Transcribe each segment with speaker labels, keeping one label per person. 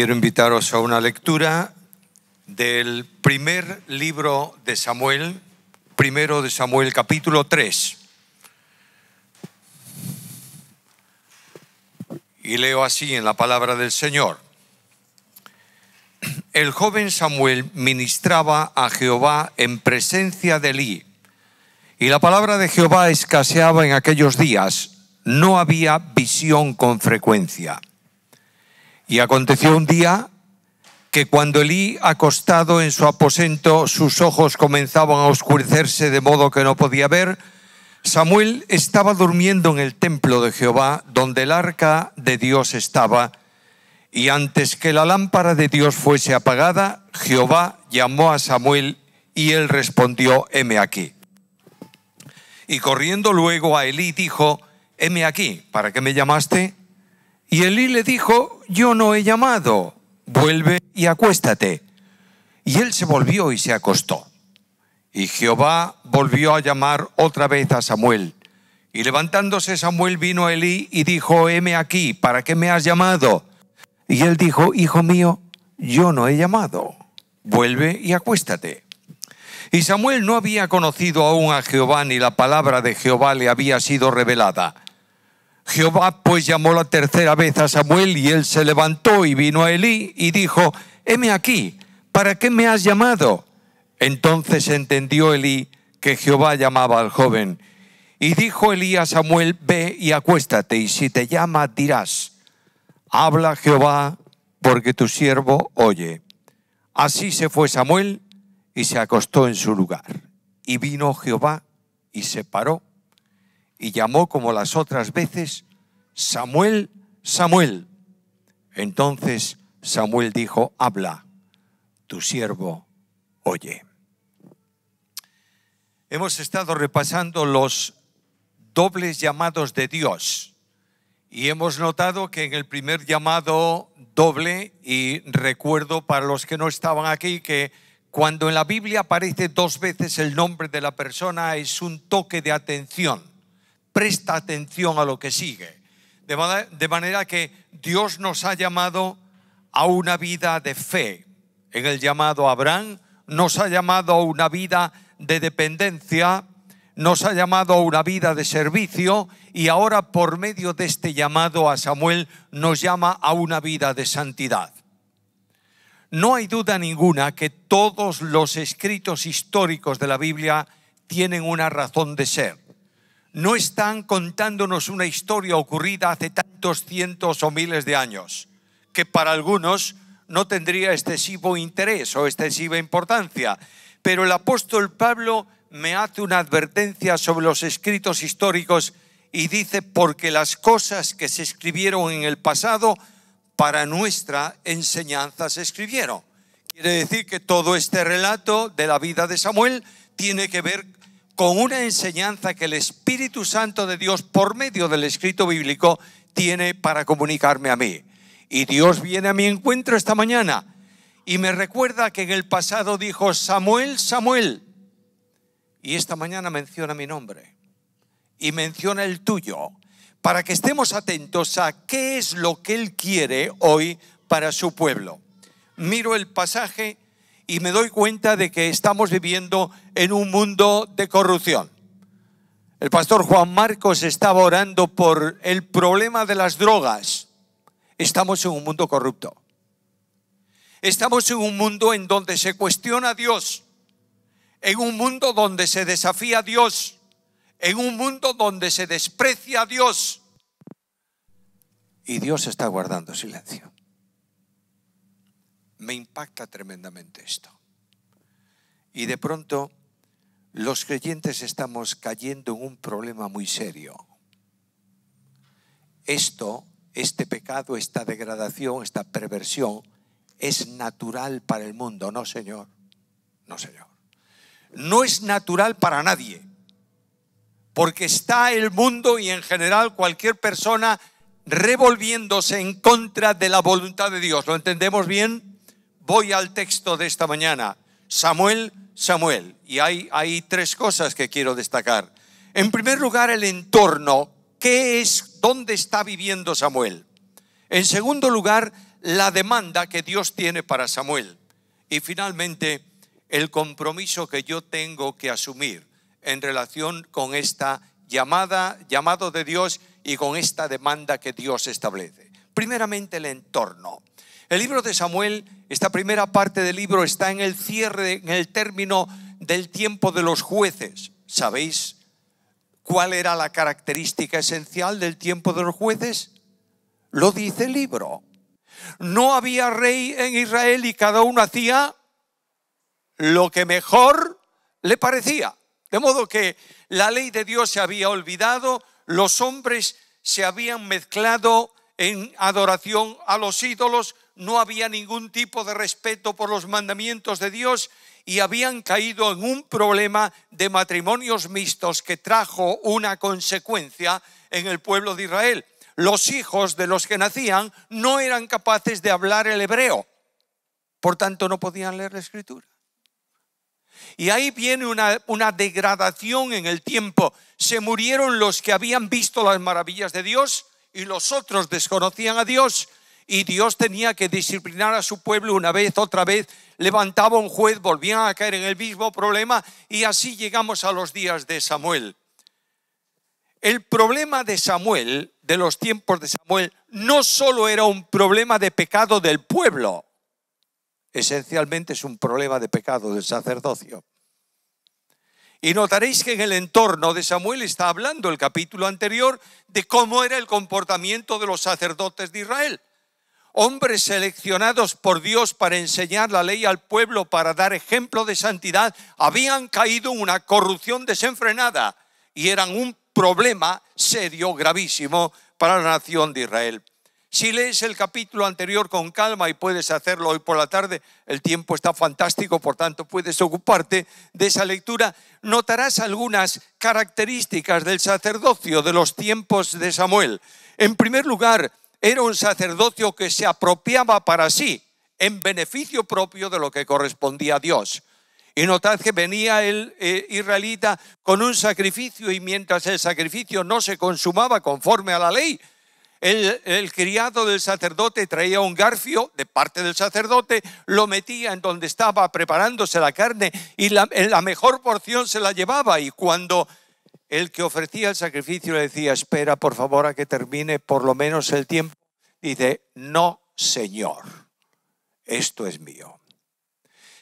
Speaker 1: Quiero invitaros a una lectura del primer libro de Samuel, primero de Samuel capítulo 3. Y leo así en la palabra del Señor. El joven Samuel ministraba a Jehová en presencia de Elí. Y la palabra de Jehová escaseaba en aquellos días. No había visión con frecuencia. Y aconteció un día que cuando Elí, acostado en su aposento, sus ojos comenzaban a oscurecerse de modo que no podía ver, Samuel estaba durmiendo en el templo de Jehová, donde el arca de Dios estaba, y antes que la lámpara de Dios fuese apagada, Jehová llamó a Samuel y él respondió, heme aquí. Y corriendo luego a Elí dijo, heme aquí, ¿para qué me llamaste? Y Elí le dijo, yo no he llamado, vuelve y acuéstate. Y él se volvió y se acostó. Y Jehová volvió a llamar otra vez a Samuel. Y levantándose Samuel vino a Elí y dijo, heme aquí, ¿para qué me has llamado? Y él dijo, hijo mío, yo no he llamado, vuelve y acuéstate. Y Samuel no había conocido aún a Jehová, ni la palabra de Jehová le había sido revelada. Jehová pues llamó la tercera vez a Samuel y él se levantó y vino a Elí y dijo, heme aquí, ¿para qué me has llamado? Entonces entendió Elí que Jehová llamaba al joven. Y dijo Elí a Samuel, ve y acuéstate, y si te llama dirás, habla Jehová, porque tu siervo oye. Así se fue Samuel y se acostó en su lugar. Y vino Jehová y se paró y llamó como las otras veces, Samuel, Samuel. Entonces Samuel dijo, habla, tu siervo oye. Hemos estado repasando los dobles llamados de Dios y hemos notado que en el primer llamado doble, y recuerdo para los que no estaban aquí que cuando en la Biblia aparece dos veces el nombre de la persona es un toque de atención presta atención a lo que sigue. De, manera, que Dios nos ha llamado a una vida de fe. En el llamado a Abraham nos ha llamado a una vida de dependencia, nos ha llamado a una vida de servicio y ahora por medio de este llamado a Samuel nos llama a una vida de santidad. No hay duda ninguna que todos los escritos históricos de la Biblia tienen una razón de ser no están contándonos una historia ocurrida hace tantos cientos o miles de años, que para algunos no tendría excesivo interés o excesiva importancia. Pero el apóstol Pablo me hace una advertencia sobre los escritos históricos y dice, porque las cosas que se escribieron en el pasado para nuestra enseñanza se escribieron. Quiere decir que todo este relato de la vida de Samuel tiene que ver con una enseñanza que el Espíritu Santo de Dios por medio del escrito bíblico tiene para comunicarme a mí. Y Dios viene a mi encuentro esta mañana y me recuerda que en el pasado dijo Samuel, Samuel. Y esta mañana menciona mi nombre y menciona el tuyo para que estemos atentos a qué es lo que Él quiere hoy para su pueblo. Miro el pasaje y me doy cuenta de que estamos viviendo en un mundo de corrupción. El pastor Juan Marcos estaba orando por el problema de las drogas. Estamos en un mundo corrupto. Estamos en un mundo en donde se cuestiona a Dios, en un mundo donde se desafía a Dios, en un mundo donde se desprecia a Dios. Y Dios está guardando silencio me impacta tremendamente esto. Y de pronto los creyentes estamos cayendo en un problema muy serio. Esto, este pecado, esta degradación, esta perversión, es natural para el mundo. No, Señor. No, Señor. No es natural para nadie. Porque está el mundo y en general cualquier persona revolviéndose en contra de la voluntad de Dios. ¿Lo entendemos bien? Voy al texto de esta mañana. Samuel, Samuel. Y hay, hay tres cosas que quiero destacar. En primer lugar, el entorno. ¿Qué es? ¿Dónde está viviendo Samuel? En segundo lugar, la demanda que Dios tiene para Samuel. Y finalmente, el compromiso que yo tengo que asumir en relación con esta llamada, llamado de Dios y con esta demanda que Dios establece. Primeramente el entorno. El libro de Samuel, esta primera parte del libro está en el cierre, en el término del tiempo de los jueces. ¿Sabéis cuál era la característica esencial del tiempo de los jueces? Lo dice el libro. No había rey en Israel y cada uno hacía lo que mejor le parecía. De modo que la ley de Dios se había olvidado, los hombres se habían mezclado en adoración a los ídolos, no había ningún tipo de respeto por los mandamientos de Dios y habían caído en un problema de matrimonios mixtos que trajo una consecuencia en el pueblo de Israel. Los hijos de los que nacían no eran capaces de hablar el hebreo, por tanto no podían leer la escritura. Y ahí viene una, degradación en el tiempo. Se murieron los que habían visto las maravillas de Dios y los otros desconocían a Dios y Dios tenía que disciplinar a su pueblo una vez, otra vez, levantaba un juez, volvían a caer en el mismo problema y así llegamos a los días de Samuel. El problema de Samuel, de los tiempos de Samuel, no solo era un problema de pecado del pueblo, esencialmente es un problema de pecado del sacerdocio. Y notaréis que en el entorno de Samuel está hablando el capítulo anterior de cómo era el comportamiento de los sacerdotes de Israel hombres seleccionados por Dios para enseñar la ley al pueblo, para dar ejemplo de santidad, habían caído en una corrupción desenfrenada y eran un problema serio, gravísimo para la nación de Israel. Si lees el capítulo anterior con calma y puedes hacerlo hoy por la tarde, el tiempo está fantástico, por tanto puedes ocuparte de esa lectura, notarás algunas características del sacerdocio de los tiempos de Samuel. En primer lugar, era un sacerdocio que se apropiaba para sí en beneficio propio de lo que correspondía a Dios. Y notad que venía el eh, israelita con un sacrificio y mientras el sacrificio no se consumaba conforme a la ley, el, criado del sacerdote traía un garfio de parte del sacerdote, lo metía en donde estaba preparándose la carne y la mejor porción se la llevaba. Y cuando el que ofrecía el sacrificio le decía, espera por favor a que termine por lo menos el tiempo. Dice, no, Señor, esto es mío.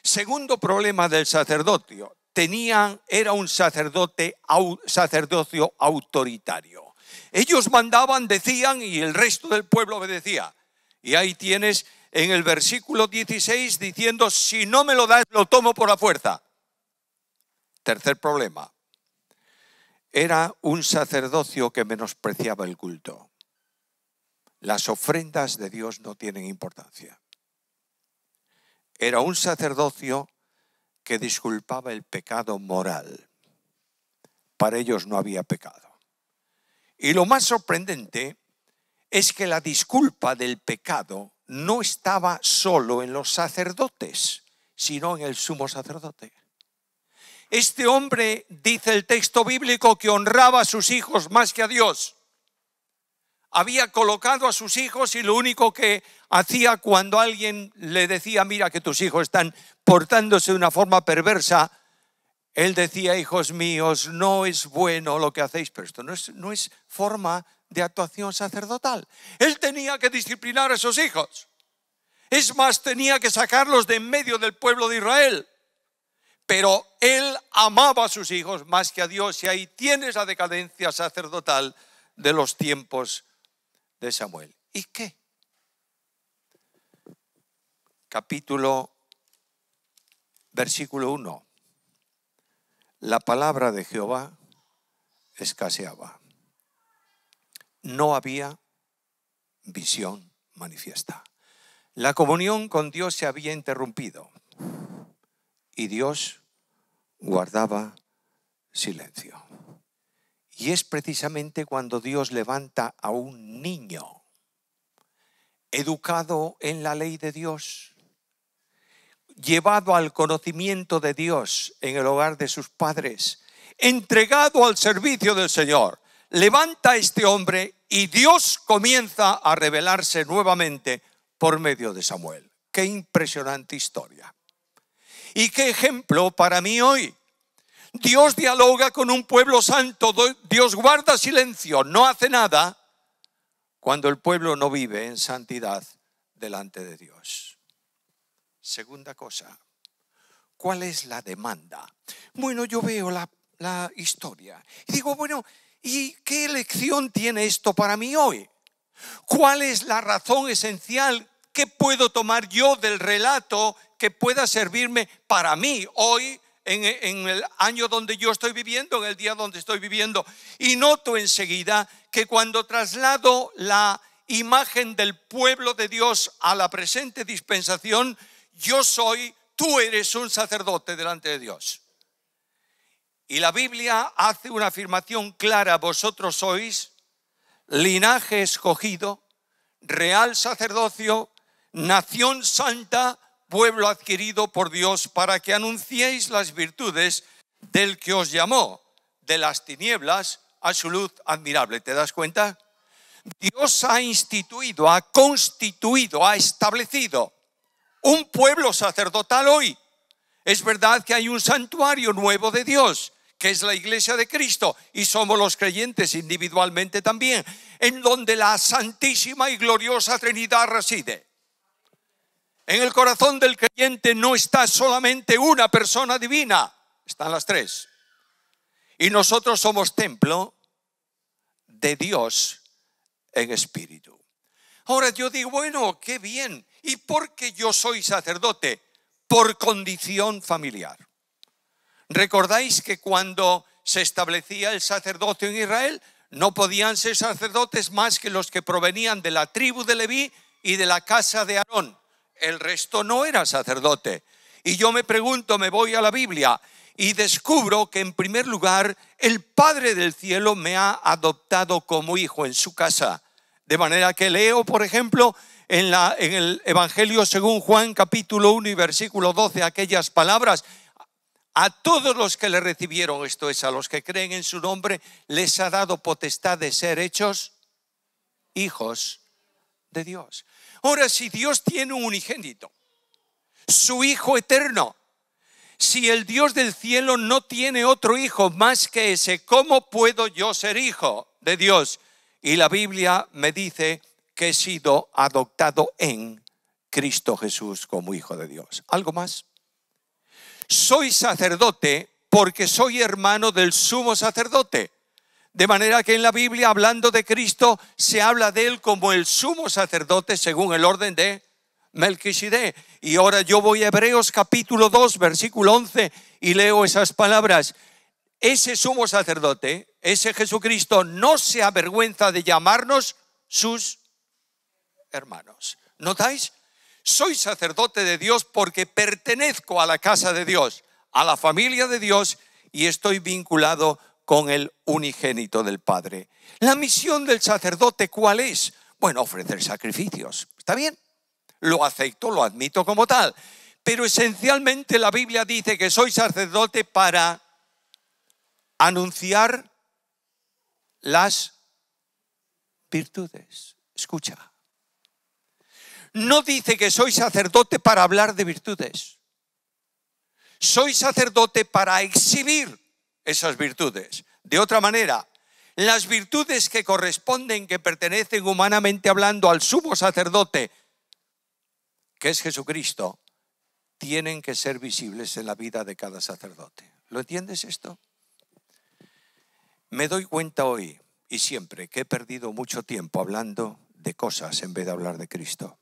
Speaker 1: Segundo problema del sacerdocio, tenían, era un sacerdote, sacerdocio autoritario. Ellos mandaban, decían, y el resto del pueblo obedecía. Y ahí tienes en el versículo 16 diciendo, si no me lo das, lo tomo por la fuerza. Tercer problema, era un sacerdocio que menospreciaba el culto. Las ofrendas de Dios no tienen importancia. Era un sacerdocio que disculpaba el pecado moral. Para ellos no había pecado. Y lo más sorprendente es que la disculpa del pecado no estaba solo en los sacerdotes, sino en el sumo sacerdote. Este hombre, dice el texto bíblico, que honraba a sus hijos más que a Dios. Había colocado a sus hijos y lo único que hacía cuando alguien le decía, mira que tus hijos están portándose de una forma perversa, él decía, hijos míos, no es bueno lo que hacéis, pero esto no es, forma de actuación sacerdotal. Él tenía que disciplinar a sus hijos. Es más, tenía que sacarlos de en medio del pueblo de Israel pero él amaba a sus hijos más que a Dios y ahí tienes la decadencia sacerdotal de los tiempos de Samuel. ¿Y qué? Capítulo, versículo 1. La palabra de Jehová escaseaba. No había visión manifiesta. La comunión con Dios se había interrumpido y Dios guardaba silencio. Y es precisamente cuando Dios levanta a un niño educado en la ley de Dios, llevado al conocimiento de Dios en el hogar de sus padres, entregado al servicio del Señor. Levanta a este hombre y Dios comienza a revelarse nuevamente por medio de Samuel. Qué impresionante historia. Y qué ejemplo para mí hoy. Dios dialoga con un pueblo santo, Dios guarda silencio, no hace nada cuando el pueblo no vive en santidad delante de Dios. Segunda cosa, ¿cuál es la demanda? Bueno, yo veo la, historia y digo, bueno, ¿y qué lección tiene esto para mí hoy? ¿Cuál es la razón esencial ¿qué puedo tomar yo del relato que pueda servirme para mí hoy? En, en, el año donde yo estoy viviendo, en el día donde estoy viviendo. Y noto enseguida que cuando traslado la imagen del pueblo de Dios a la presente dispensación, yo soy, tú eres un sacerdote delante de Dios. Y la Biblia hace una afirmación clara, vosotros sois linaje escogido, real sacerdocio, nación santa, pueblo adquirido por Dios, para que anunciéis las virtudes del que os llamó de las tinieblas a su luz admirable. ¿Te das cuenta? Dios ha instituido, ha constituido, ha establecido un pueblo sacerdotal hoy. Es verdad que hay un santuario nuevo de Dios, que es la iglesia de Cristo, y somos los creyentes individualmente también, en donde la santísima y gloriosa Trinidad reside. En el corazón del creyente no está solamente una persona divina, están las tres. Y nosotros somos templo de Dios en espíritu. Ahora yo digo, bueno, qué bien. ¿Y por qué yo soy sacerdote? Por condición familiar. ¿Recordáis que cuando se establecía el sacerdocio en Israel, no podían ser sacerdotes más que los que provenían de la tribu de Leví y de la casa de Aarón? el resto no era sacerdote. Y yo me pregunto, me voy a la Biblia y descubro que en primer lugar el Padre del Cielo me ha adoptado como hijo en su casa. De manera que leo, por ejemplo, en, el Evangelio según Juan capítulo 1 y versículo 12 aquellas palabras, a todos los que le recibieron, esto es, a los que creen en su nombre, les ha dado potestad de ser hechos hijos de Dios. Ahora, si Dios tiene un unigénito, su Hijo eterno, si el Dios del cielo no tiene otro hijo más que ese, ¿cómo puedo yo ser hijo de Dios? Y la Biblia me dice que he sido adoptado en Cristo Jesús como hijo de Dios. ¿Algo más? Soy sacerdote porque soy hermano del sumo sacerdote. De manera que en la Biblia, hablando de Cristo, se habla de él como el sumo sacerdote según el orden de Melquisede. Y ahora yo voy a Hebreos capítulo 2, versículo 11, y leo esas palabras. Ese sumo sacerdote, ese Jesucristo, no se avergüenza de llamarnos sus hermanos. ¿Notáis? Soy sacerdote de Dios porque pertenezco a la casa de Dios, a la familia de Dios y estoy vinculado con el unigénito del Padre. La misión del sacerdote, ¿cuál es? Bueno, ofrecer sacrificios. ¿Está bien? Lo acepto, lo admito como tal. Pero esencialmente la Biblia dice que soy sacerdote para anunciar las virtudes. Escucha. No dice que soy sacerdote para hablar de virtudes. Soy sacerdote para exhibir esas virtudes. De otra manera, las virtudes que corresponden, que pertenecen humanamente hablando al sumo sacerdote, que es Jesucristo, tienen que ser visibles en la vida de cada sacerdote. ¿Lo entiendes esto? Me doy cuenta hoy y siempre que he perdido mucho tiempo hablando de cosas en vez de hablar de Cristo.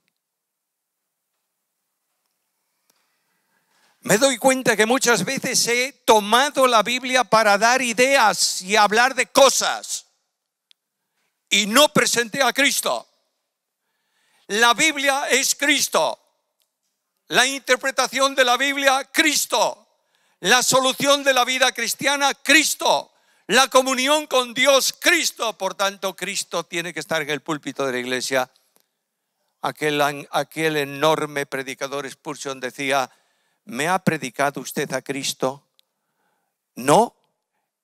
Speaker 1: Me doy cuenta que muchas veces he tomado la Biblia para dar ideas y hablar de cosas y no presenté a Cristo. La Biblia es Cristo. La interpretación de la Biblia, Cristo. La solución de la vida cristiana, Cristo. La comunión con Dios, Cristo. Por tanto, Cristo tiene que estar en el púlpito de la iglesia. Aquel, aquel enorme predicador Spurgeon decía, ¿me ha predicado usted a Cristo? No,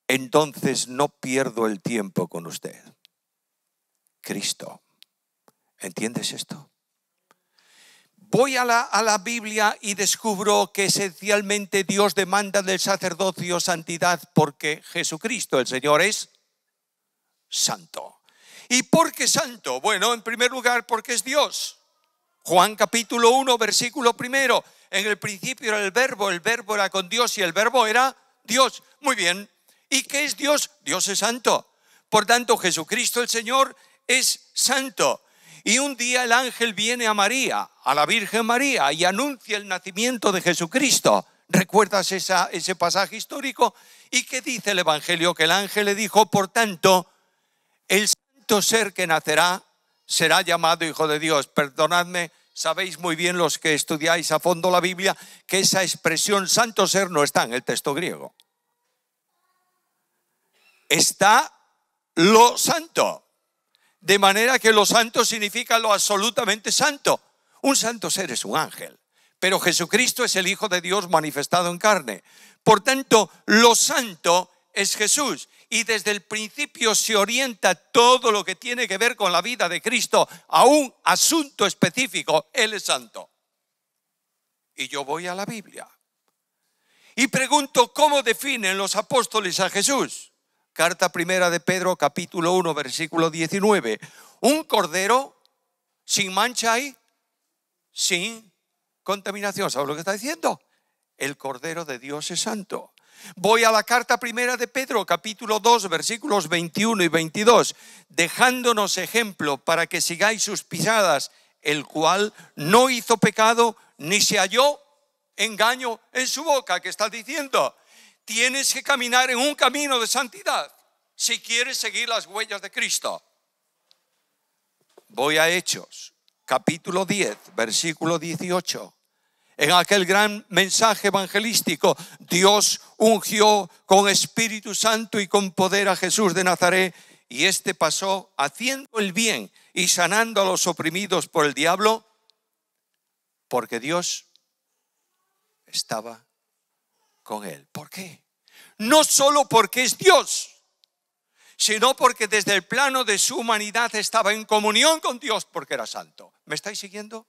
Speaker 1: entonces no pierdo el tiempo con usted. Cristo. ¿Entiendes esto? Voy a la, Biblia y descubro que esencialmente Dios demanda del sacerdocio santidad porque Jesucristo, el Señor, es santo. ¿Y por qué santo? Bueno, en primer lugar, porque es Dios. Juan capítulo 1, versículo primero. En el principio era el verbo, el verbo era con Dios y el verbo era Dios. Muy bien. ¿Y qué es Dios? Dios es santo. Por tanto, Jesucristo el Señor es santo. Y un día el ángel viene a María, a la Virgen María, y anuncia el nacimiento de Jesucristo. ¿Recuerdas ese pasaje histórico? ¿Y qué dice el Evangelio? Que el ángel le dijo, por tanto, el santo ser que nacerá será llamado Hijo de Dios. Perdonadme Sabéis muy bien los que estudiáis a fondo la Biblia que esa expresión santo ser no está en el texto griego. Está lo santo. De manera que lo santo significa lo absolutamente santo. Un santo ser es un ángel, pero Jesucristo es el Hijo de Dios manifestado en carne. Por tanto, lo santo es Jesús y desde el principio se orienta todo lo que tiene que ver con la vida de Cristo a un asunto específico. Él es santo. Y yo voy a la Biblia y pregunto cómo definen los apóstoles a Jesús. Carta primera de Pedro, capítulo 1, versículo 19. Un cordero sin mancha y sin contaminación. ¿Sabes lo que está diciendo? El cordero de Dios es santo. Voy a la carta primera de Pedro, capítulo 2, versículos 21 y 22, dejándonos ejemplo para que sigáis sus pisadas, el cual no hizo pecado ni se halló engaño en su boca, que está diciendo, tienes que caminar en un camino de santidad si quieres seguir las huellas de Cristo. Voy a Hechos, capítulo 10, versículo 18. En aquel gran mensaje evangelístico, Dios ungió con Espíritu Santo y con poder a Jesús de Nazaret, y este pasó haciendo el bien y sanando a los oprimidos por el diablo, porque Dios estaba con él. ¿Por qué? No solo porque es Dios, sino porque desde el plano de su humanidad estaba en comunión con Dios porque era santo. ¿Me estáis siguiendo?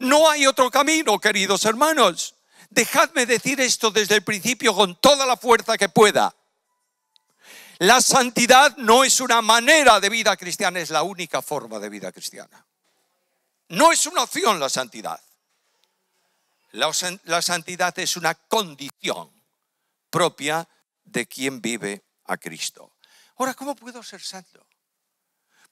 Speaker 1: No hay otro camino, queridos hermanos. Dejadme decir esto desde el principio con toda la fuerza que pueda. La santidad no es una manera de vida cristiana, es la única forma de vida cristiana. No es una opción la santidad. La, la, santidad es una condición propia de quien vive a Cristo. Ahora, ¿cómo puedo ser santo?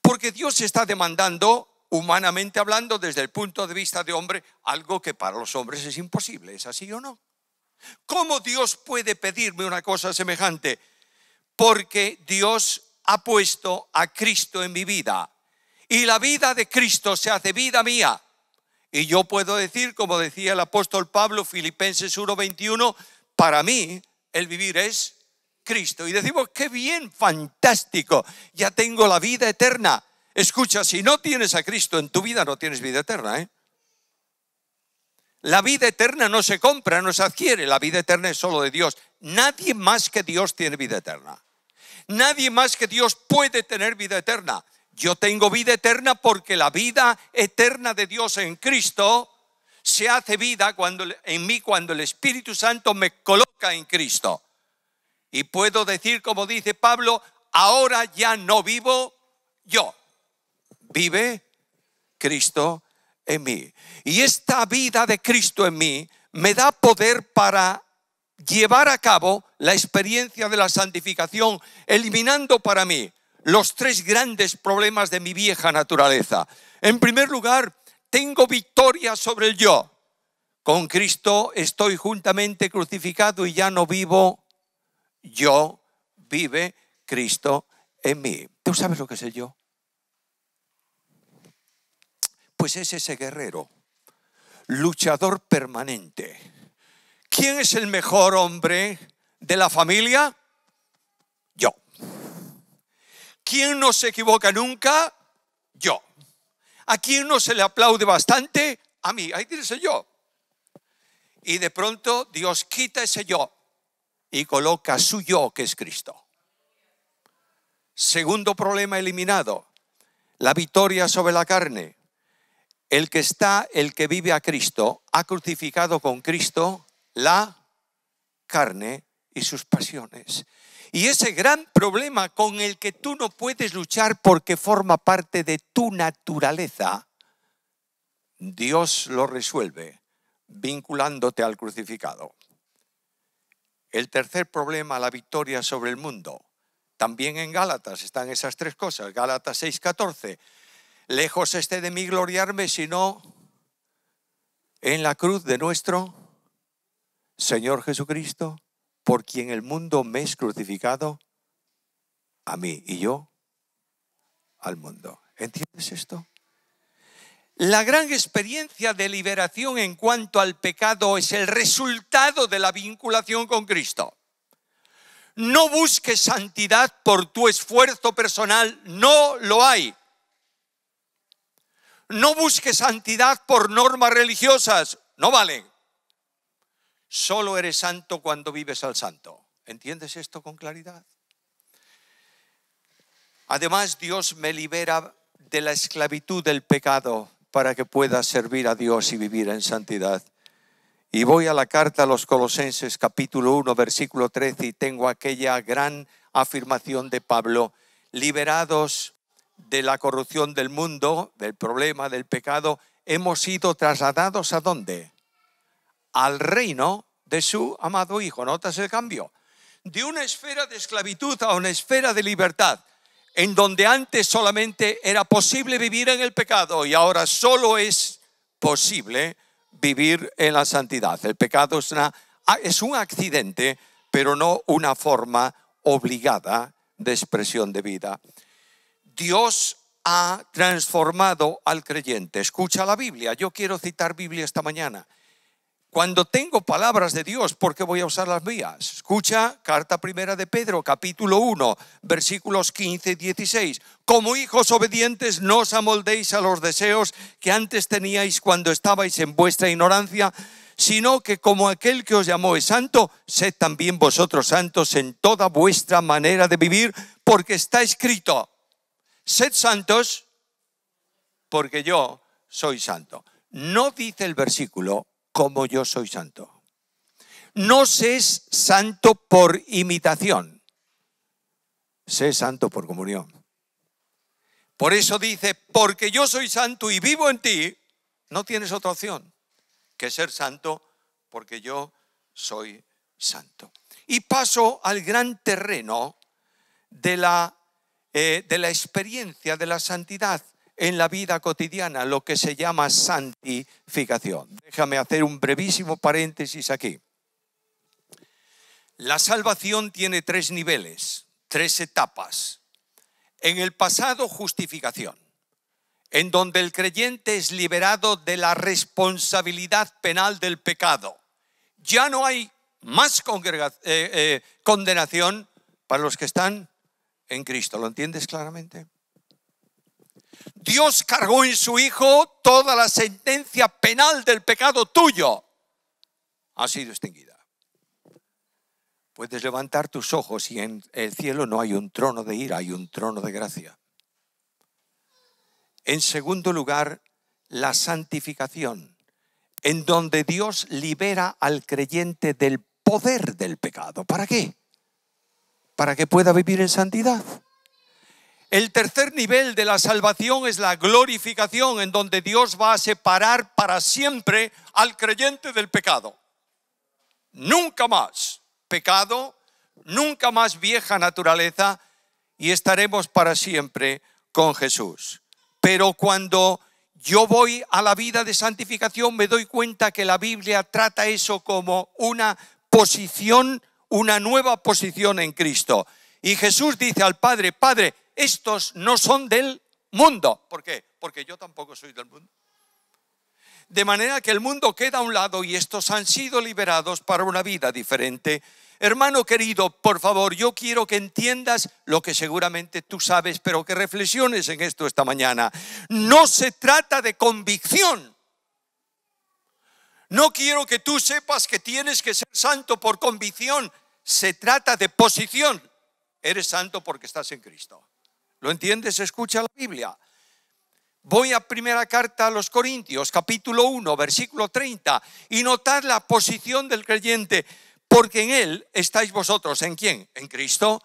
Speaker 1: Porque Dios está demandando humanamente hablando, desde el punto de vista de hombre, algo que para los hombres es imposible. ¿Es así o no? ¿Cómo Dios puede pedirme una cosa semejante? Porque Dios ha puesto a Cristo en mi vida y la vida de Cristo se hace vida mía. Y yo puedo decir, como decía el apóstol Pablo, Filipenses 1:21, para mí el vivir es Cristo. Y decimos, qué bien, fantástico, ya tengo la vida eterna. Escucha, si no tienes a Cristo en tu vida, no tienes vida eterna. ¿eh? La vida eterna no se compra, no se adquiere. La vida eterna es solo de Dios. Nadie más que Dios tiene vida eterna. Nadie más que Dios puede tener vida eterna. Yo tengo vida eterna porque la vida eterna de Dios en Cristo se hace vida cuando, en mí cuando el Espíritu Santo me coloca en Cristo. Y puedo decir, como dice Pablo, ahora ya no vivo yo, vive Cristo en mí. Y esta vida de Cristo en mí me da poder para llevar a cabo la experiencia de la santificación, eliminando para mí los tres grandes problemas de mi vieja naturaleza. En primer lugar, tengo victoria sobre el yo. Con Cristo estoy juntamente crucificado y ya no vivo yo, vive Cristo en mí. ¿Tú sabes lo que es yo? pues es ese guerrero, luchador permanente. ¿Quién es el mejor hombre de la familia? Yo. ¿Quién no se equivoca nunca? Yo. ¿A quién no se le aplaude bastante? A mí. Ahí dice yo. Y de pronto Dios quita ese yo y coloca su yo que es Cristo. Segundo problema eliminado, la victoria sobre la carne el que está, el que vive a Cristo, ha crucificado con Cristo la carne y sus pasiones. Y ese gran problema con el que tú no puedes luchar porque forma parte de tu naturaleza, Dios lo resuelve vinculándote al crucificado. El tercer problema, la victoria sobre el mundo. También en Gálatas están esas tres cosas. Gálatas 6:14. Lejos esté de mí gloriarme, sino en la cruz de nuestro Señor Jesucristo, por quien el mundo me es crucificado, a mí y yo al mundo. ¿Entiendes esto? La gran experiencia de liberación en cuanto al pecado es el resultado de la vinculación con Cristo. No busques santidad por tu esfuerzo personal, no lo hay. No busques santidad por normas religiosas, no vale. Solo eres santo cuando vives al santo. ¿Entiendes esto con claridad? Además, Dios me libera de la esclavitud del pecado para que pueda servir a Dios y vivir en santidad. Y voy a la carta a los Colosenses capítulo 1 versículo 13 y tengo aquella gran afirmación de Pablo, liberados de la corrupción del mundo, del problema, del pecado, hemos sido trasladados a dónde? Al reino de su amado Hijo. ¿Notas el cambio? De una esfera de esclavitud a una esfera de libertad, en donde antes solamente era posible vivir en el pecado y ahora solo es posible vivir en la santidad. El pecado es, ah, es un accidente, pero no una forma obligada de expresión de vida. Dios ha transformado al creyente. Escucha la Biblia. Yo quiero citar Biblia esta mañana. Cuando tengo palabras de Dios, ¿por qué voy a usar las mías? Escucha, carta primera de Pedro, capítulo 1, versículos 15 y 16. Como hijos obedientes, no os amoldéis a los deseos que antes teníais cuando estabais en vuestra ignorancia, sino que como aquel que os llamó es santo, sed también vosotros santos en toda vuestra manera de vivir, porque está escrito, sed santos porque yo soy santo. No dice el versículo como yo soy santo. No seas santo por imitación, Sé santo por comunión. Por eso dice, porque yo soy santo y vivo en ti, no tienes otra opción que ser santo porque yo soy santo. Y paso al gran terreno de la eh, de la experiencia de la santidad en la vida cotidiana, lo que se llama santificación. Déjame hacer un brevísimo paréntesis aquí. La salvación tiene tres niveles, tres etapas. En el pasado, justificación, en donde el creyente es liberado de la responsabilidad penal del pecado. Ya no hay más eh, eh, condenación para los que están en Cristo. ¿Lo entiendes claramente? Dios cargó en su Hijo toda la sentencia penal del pecado tuyo. Ha sido extinguida. Puedes levantar tus ojos y en el cielo no hay un trono de ira, hay un trono de gracia. En segundo lugar, la santificación, en donde Dios libera al creyente del poder del pecado. ¿Para qué? para que pueda vivir en santidad. El tercer nivel de la salvación es la glorificación, en donde Dios va a separar para siempre al creyente del pecado. Nunca más pecado, nunca más vieja naturaleza y estaremos para siempre con Jesús. Pero cuando yo voy a la vida de santificación me doy cuenta que la Biblia trata eso como una posición una nueva posición en Cristo. Y Jesús dice al Padre, Padre, estos no son del mundo. ¿Por qué? Porque yo tampoco soy del mundo. De manera que el mundo queda a un lado y estos han sido liberados para una vida diferente. Hermano querido, por favor, yo quiero que entiendas lo que seguramente tú sabes, pero que reflexiones en esto esta mañana. No se trata de convicción. No quiero que tú sepas que tienes que ser santo por convicción se trata de posición. Eres santo porque estás en Cristo. ¿Lo entiendes? Escucha la Biblia. Voy a primera carta a los Corintios, capítulo 1, versículo 30, y notad la posición del creyente, porque en él estáis vosotros. ¿En quién? En Cristo.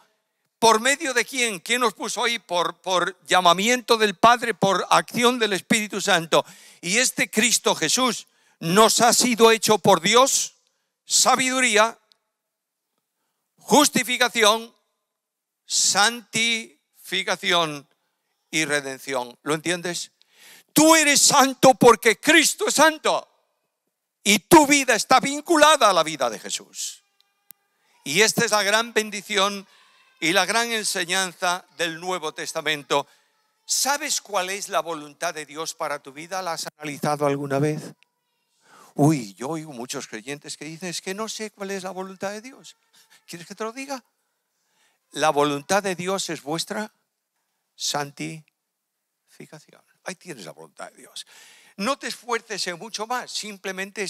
Speaker 1: ¿Por medio de quién? ¿Quién nos puso ahí? Por, por llamamiento del Padre, por acción del Espíritu Santo. Y este Cristo Jesús nos ha sido hecho por Dios sabiduría, justificación, santificación y redención. ¿Lo entiendes? Tú eres santo porque Cristo es santo y tu vida está vinculada a la vida de Jesús. Y esta es la gran bendición y la gran enseñanza del Nuevo Testamento. ¿Sabes cuál es la voluntad de Dios para tu vida? ¿La has analizado alguna vez? Uy, yo oigo muchos creyentes que dicen, es que no sé cuál es la voluntad de Dios. ¿Quieres que te lo diga? La voluntad de Dios es vuestra santificación. Ahí tienes la voluntad de Dios. No te esfuerces en mucho más, simplemente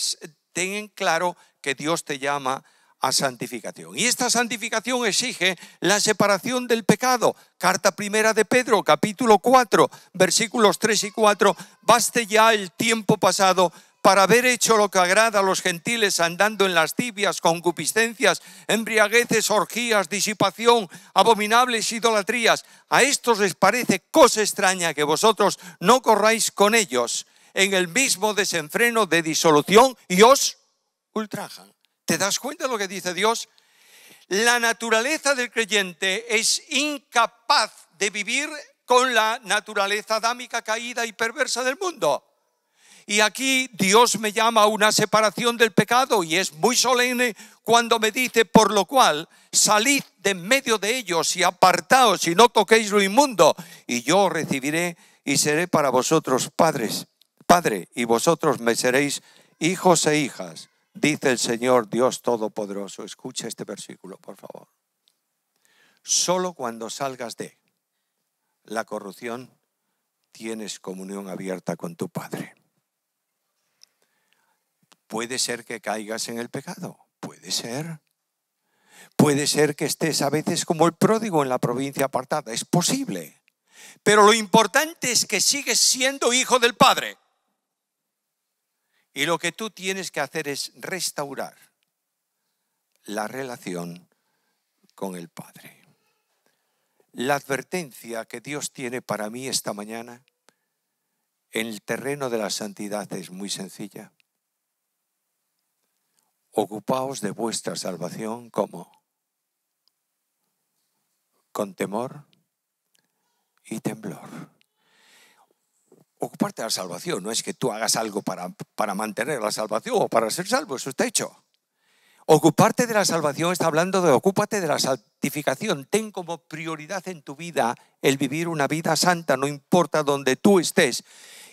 Speaker 1: ten en claro que Dios te llama a santificación. Y esta santificación exige la separación del pecado. Carta primera de Pedro, capítulo 4, versículos 3 y 4. Baste ya el tiempo pasado para haber hecho lo que agrada a los gentiles, andando en las tibias, concupiscencias, embriagueces, orgías, disipación, abominables idolatrías. A estos les parece cosa extraña que vosotros no corráis con ellos en el mismo desenfreno de disolución y os ultrajan. ¿Te das cuenta de lo que dice Dios? La naturaleza del creyente es incapaz de vivir con la naturaleza adámica caída y perversa del mundo. Y aquí Dios me llama a una separación del pecado y es muy solemne cuando me dice, por lo cual, salid de medio de ellos y apartaos y no toquéis lo inmundo, y yo recibiré y seré para vosotros padres, Padre, y vosotros me seréis hijos e hijas, dice el Señor Dios Todopoderoso. Escucha este versículo, por favor. Solo cuando salgas de la corrupción tienes comunión abierta con tu Padre. Puede ser que caigas en el pecado, puede ser. Puede ser que estés a veces como el pródigo en la provincia apartada, es posible. Pero lo importante es que sigues siendo hijo del Padre. Y lo que tú tienes que hacer es restaurar la relación con el Padre. La advertencia que Dios tiene para mí esta mañana en el terreno de la santidad es muy sencilla. Ocupaos de vuestra salvación como con temor y temblor. Ocuparte de la salvación no es que tú hagas algo para, para mantener la salvación o para ser salvo, eso está hecho. Ocuparte de la salvación está hablando de ocúpate de la santificación. Ten como prioridad en tu vida el vivir una vida santa, no importa donde tú estés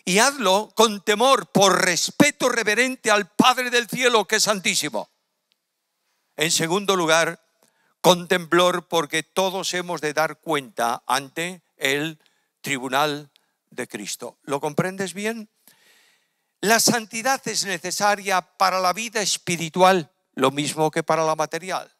Speaker 1: y hazlo con temor, por respeto reverente al Padre del cielo que es santísimo. En segundo lugar, con temblor porque todos hemos de dar cuenta ante el tribunal de Cristo. ¿Lo comprendes bien? La santidad es necesaria para la vida espiritual, lo mismo que para la material.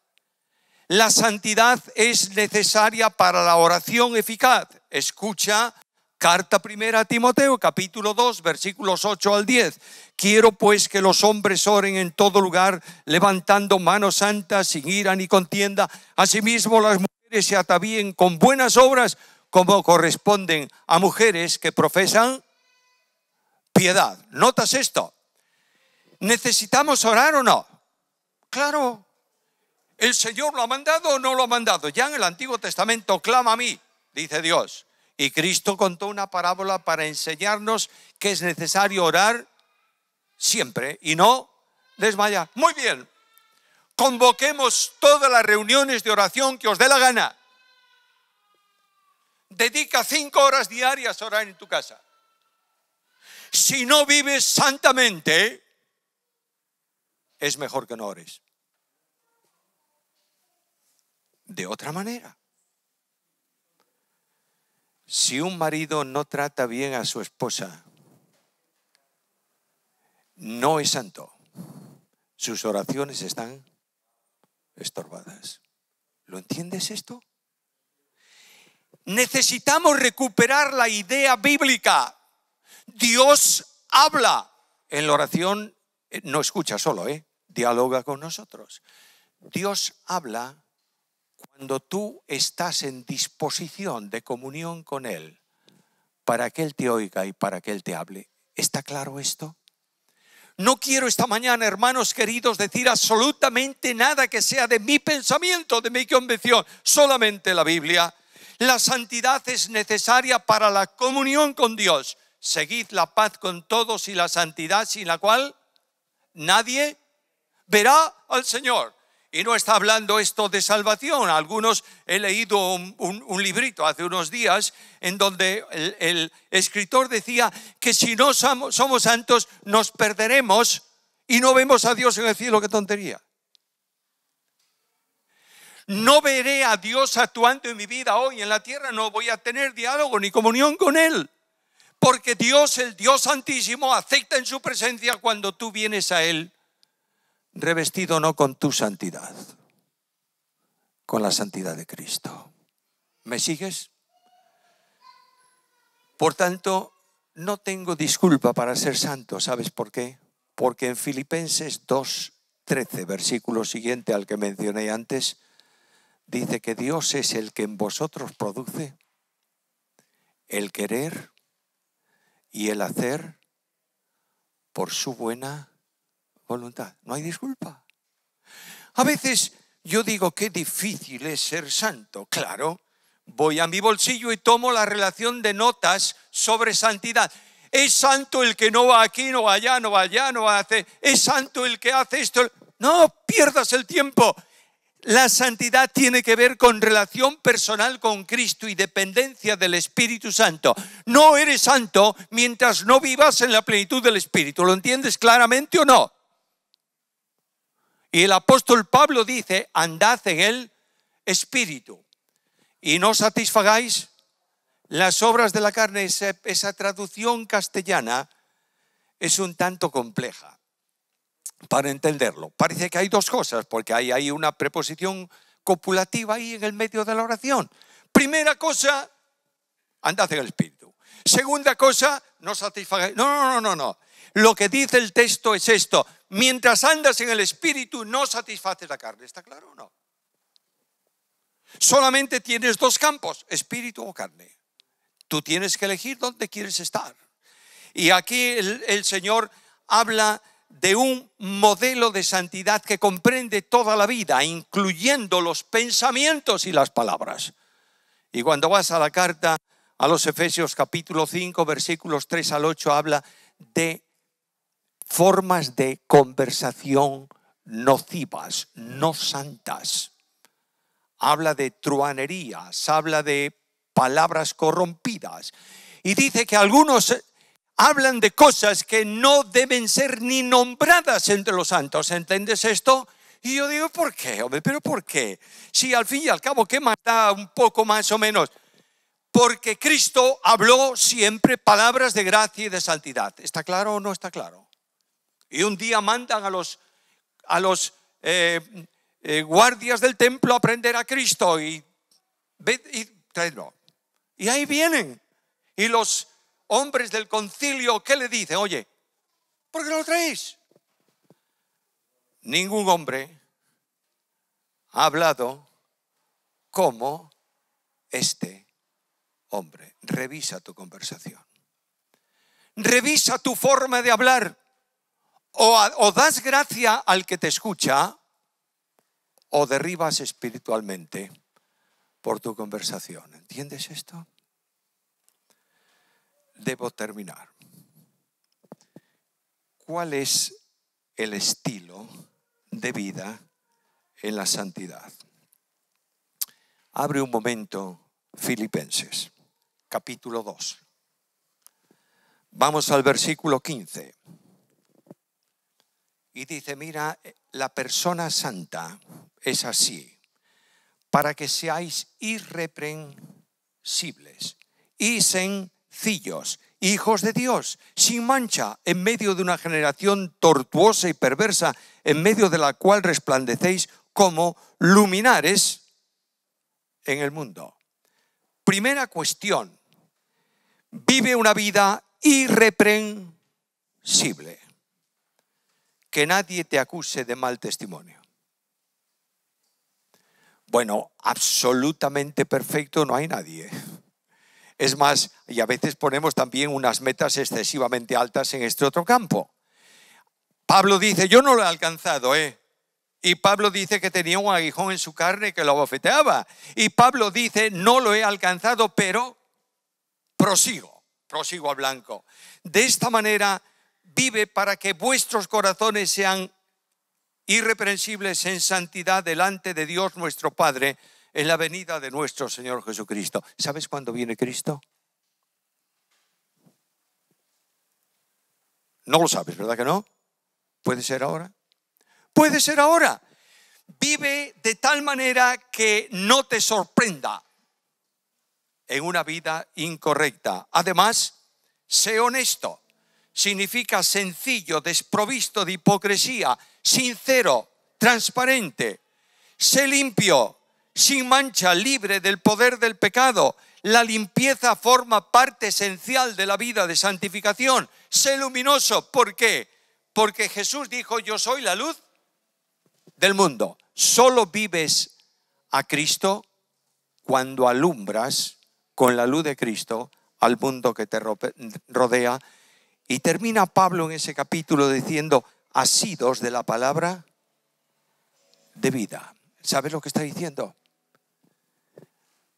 Speaker 1: La santidad es necesaria para la oración eficaz. Escucha Carta primera a Timoteo, capítulo 2, versículos 8 al 10. Quiero pues que los hombres oren en todo lugar, levantando manos santas, sin ira ni contienda. Asimismo, las mujeres se atavíen con buenas obras, como corresponden a mujeres que profesan piedad. ¿Notas esto? ¿Necesitamos orar o no? Claro. ¿El Señor lo ha mandado o no lo ha mandado? Ya en el Antiguo Testamento clama a mí, dice Dios. Y Cristo contó una parábola para enseñarnos que es necesario orar siempre y no desmayar. Muy bien, convoquemos todas las reuniones de oración que os dé la gana. Dedica cinco horas diarias a orar en tu casa. Si no vives santamente, es mejor que no ores. De otra manera. Si un marido no trata bien a su esposa, no es santo. Sus oraciones están estorbadas. ¿Lo entiendes esto? Necesitamos recuperar la idea bíblica. Dios habla. En la oración eh, no escucha solo, ¿eh? dialoga con nosotros. Dios habla cuando tú estás en disposición de comunión con Él, para que Él te oiga y para que Él te hable. ¿Está claro esto? No quiero esta mañana, hermanos queridos, decir absolutamente nada que sea de mi pensamiento, de mi convicción, solamente la Biblia. La santidad es necesaria para la comunión con Dios. Seguid la paz con todos y la santidad sin la cual nadie verá al Señor. Y no está hablando esto de salvación. Algunos he leído un, librito hace unos días en donde el, escritor decía que si no somos santos nos perderemos y no vemos a Dios en el cielo. ¡Qué tontería! No veré a Dios actuando en mi vida hoy en la tierra, no voy a tener diálogo ni comunión con Él. Porque Dios, el Dios Santísimo, acepta en su presencia cuando tú vienes a Él revestido no con tu santidad, con la santidad de Cristo. ¿Me sigues? Por tanto, no tengo disculpa para ser santo. ¿Sabes por qué? Porque en Filipenses 2, 13, versículo siguiente al que mencioné antes, dice que Dios es el que en vosotros produce el querer y el hacer por su buena voluntad. No hay disculpa. A veces yo digo, qué difícil es ser santo. Claro, voy a mi bolsillo y tomo la relación de notas sobre santidad. Es santo el que no va aquí, no va allá, no va allá, no hace, Es santo el que hace esto. No pierdas el tiempo. La santidad tiene que ver con relación personal con Cristo y dependencia del Espíritu Santo. No eres santo mientras no vivas en la plenitud del Espíritu. ¿Lo entiendes claramente o no? Y el apóstol Pablo dice, andad en el espíritu y no satisfagáis las obras de la carne. Esa, traducción castellana es un tanto compleja para entenderlo. Parece que hay dos cosas, porque hay, hay una preposición copulativa ahí en el medio de la oración. Primera cosa, andad en el espíritu. Segunda cosa, no satisfagáis. No, no, no, no, no. Lo que dice el texto es esto mientras andas en el Espíritu, no satisfaces la carne. ¿Está claro o no? Solamente tienes dos campos, espíritu o carne. Tú tienes que elegir dónde quieres estar. Y aquí el, Señor habla de un modelo de santidad que comprende toda la vida, incluyendo los pensamientos y las palabras. Y cuando vas a la carta a los Efesios capítulo 5, versículos 3 al 8, habla de formas de conversación nocivas, no santas. Habla de truanerías, habla de palabras corrompidas. Y dice que algunos hablan de cosas que no deben ser ni nombradas entre los santos. ¿Entiendes esto? Y yo digo, ¿por qué, hombre? ¿Pero por qué? Si al fin y al cabo, ¿qué más un poco más o menos? Porque Cristo habló siempre palabras de gracia y de santidad. ¿Está claro o no está claro? Y un día mandan a los, a los eh, eh, guardias del templo a prender a Cristo y, y Y ahí vienen. Y los hombres del concilio, ¿qué le dicen? Oye, ¿por qué lo traéis? Ningún hombre ha hablado como este hombre. Revisa tu conversación. Revisa tu forma de hablar o, das gracia al que te escucha o derribas espiritualmente por tu conversación. ¿Entiendes esto? Debo terminar. ¿Cuál es el estilo de vida en la santidad? Abre un momento Filipenses, capítulo 2. Vamos al versículo 15 y dice, mira, la persona santa es así, para que seáis irreprensibles y sencillos, hijos de Dios, sin mancha, en medio de una generación tortuosa y perversa, en medio de la cual resplandecéis como luminares en el mundo. Primera cuestión, vive una vida irreprensible que nadie te acuse de mal testimonio. Bueno, absolutamente perfecto no hay nadie. Es más, y a veces ponemos también unas metas excesivamente altas en este otro campo. Pablo dice, yo no lo he alcanzado, ¿eh? Y Pablo dice que tenía un aguijón en su carne que lo abofeteaba. Y Pablo dice, no lo he alcanzado, pero prosigo, prosigo al blanco. De esta manera vive para que vuestros corazones sean irreprensibles en santidad delante de Dios nuestro Padre en la venida de nuestro Señor Jesucristo. ¿Sabes cuándo viene Cristo? No lo sabes, ¿verdad que no? ¿Puede ser ahora? Puede ser ahora. Vive de tal manera que no te sorprenda en una vida incorrecta. Además, sé honesto significa sencillo, desprovisto de hipocresía, sincero, transparente. Sé limpio, sin mancha, libre del poder del pecado. La limpieza forma parte esencial de la vida de santificación. Sé luminoso. ¿Por qué? Porque Jesús dijo, yo soy la luz del mundo. Solo vives a Cristo cuando alumbras con la luz de Cristo al mundo que te rodea y termina Pablo en ese capítulo diciendo, asidos de la palabra de vida. ¿Sabes lo que está diciendo?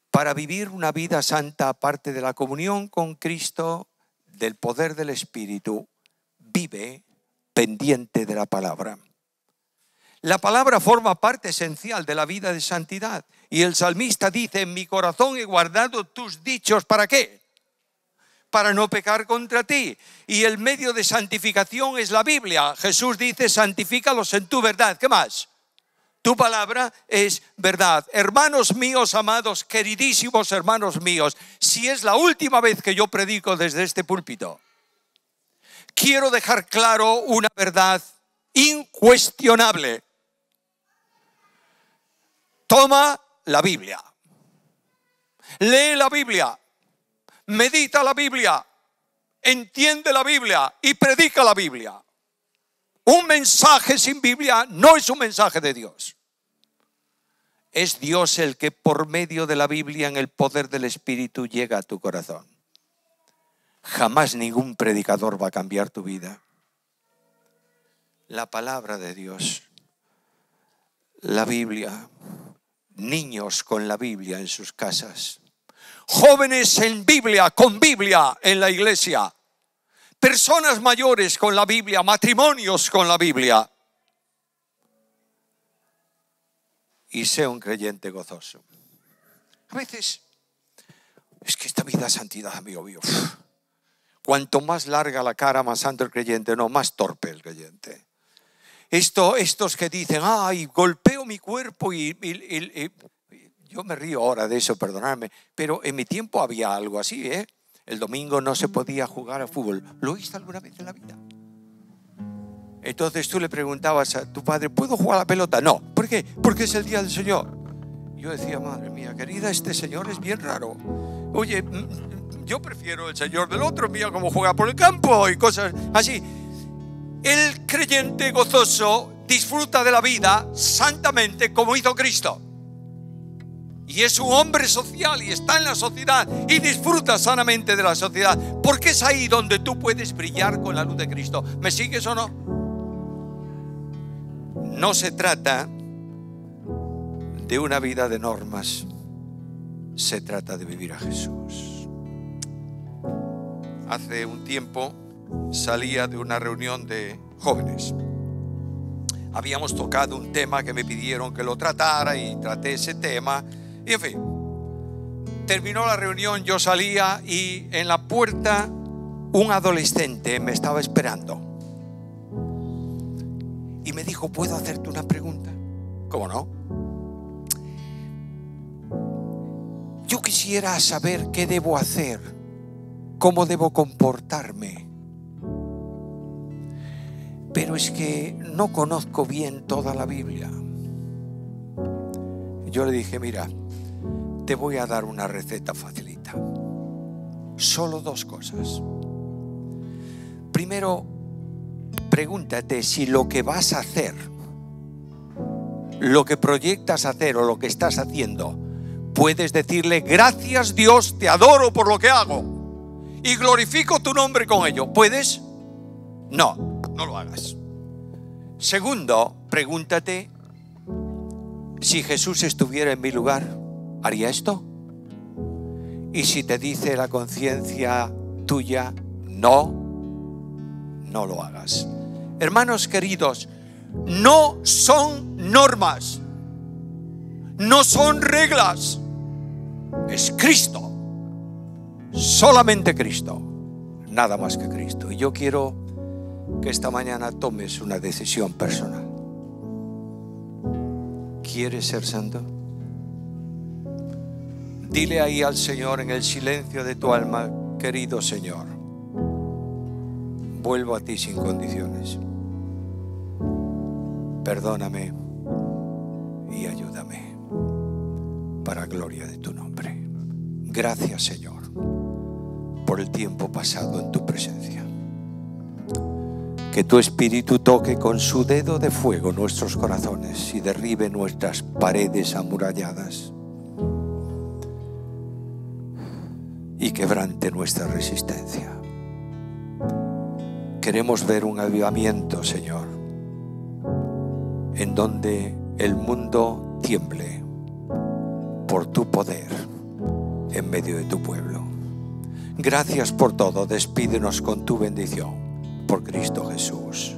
Speaker 1: Para vivir una vida santa aparte de la comunión con Cristo, del poder del Espíritu, vive pendiente de la palabra. La palabra forma parte esencial de la vida de santidad. Y el salmista dice, en mi corazón he guardado tus dichos, ¿para qué? para no pecar contra ti. Y el medio de santificación es la Biblia. Jesús dice, santifícalos en tu verdad. ¿Qué más? Tu palabra es verdad. Hermanos míos, amados, queridísimos hermanos míos, si es la última vez que yo predico desde este púlpito, quiero dejar claro una verdad incuestionable. Toma la Biblia. Lee la Biblia medita la Biblia, entiende la Biblia y predica la Biblia. Un mensaje sin Biblia no es un mensaje de Dios. Es Dios el que por medio de la Biblia en el poder del Espíritu llega a tu corazón. Jamás ningún predicador va a cambiar tu vida. La palabra de Dios, la Biblia, niños con la Biblia en sus casas jóvenes en Biblia, con Biblia en la iglesia, personas mayores con la Biblia, matrimonios con la Biblia. Y sea un creyente gozoso. A veces, es que esta vida es santidad, amigo mío, cuanto más larga la cara, más santo el creyente, no, más torpe el creyente. Esto, estos que dicen, ay, golpeo mi cuerpo y, y yo me río ahora de eso, perdonadme, pero en mi tiempo había algo así, ¿eh? El domingo no se podía jugar a fútbol. ¿Lo oíste alguna vez en la vida? Entonces tú le preguntabas a tu padre, ¿puedo jugar a la pelota? No. ¿Por qué? Porque es el día del Señor. Yo decía, madre mía, querida, este Señor es bien raro. Oye, mm, mm, yo prefiero el Señor del otro, mira como juega por el campo y cosas así. El creyente gozoso disfruta de la vida santamente como hizo Cristo y es un hombre social y está en la sociedad y disfruta sanamente de la sociedad, porque es ahí donde tú puedes brillar con la luz de Cristo. ¿Me sigues o no? No se trata de una vida de normas, se trata de vivir a Jesús. Hace un tiempo salía de una reunión de jóvenes habíamos tocado un tema que me pidieron que lo tratara y traté ese tema y en fin, terminó la reunión, yo salía y en la puerta un adolescente me estaba esperando. Y me dijo, ¿puedo hacerte una pregunta? ¿Cómo no? Yo quisiera saber qué debo hacer, cómo debo comportarme. Pero es que no conozco bien toda la Biblia. Yo le dije, mira, te voy a dar una receta facilita. Solo dos cosas. Primero, pregúntate si lo que vas a hacer, lo que proyectas hacer o lo que estás haciendo, puedes decirle, gracias Dios, te adoro por lo que hago y glorifico tu nombre con ello. ¿Puedes? No, no lo hagas. Segundo, pregúntate si Jesús estuviera en mi lugar. ¿Haría esto? Y si te dice la conciencia tuya, no, no lo hagas. Hermanos queridos, no son normas, no son reglas, es Cristo, solamente Cristo, nada más que Cristo. Y yo quiero que esta mañana tomes una decisión personal. ¿Quieres ser santo? Dile ahí al Señor en el silencio de tu alma, querido Señor, vuelvo a ti sin condiciones. Perdóname y ayúdame para gloria de tu nombre. Gracias, Señor, por el tiempo pasado en tu presencia. Que tu espíritu toque con su dedo de fuego nuestros corazones y derribe nuestras paredes amuralladas y quebrante nuestra resistencia. Queremos ver un avivamiento, Señor, en donde el mundo tiemble por tu poder en medio de tu pueblo. Gracias por todo, despídenos con tu bendición por Cristo Jesús.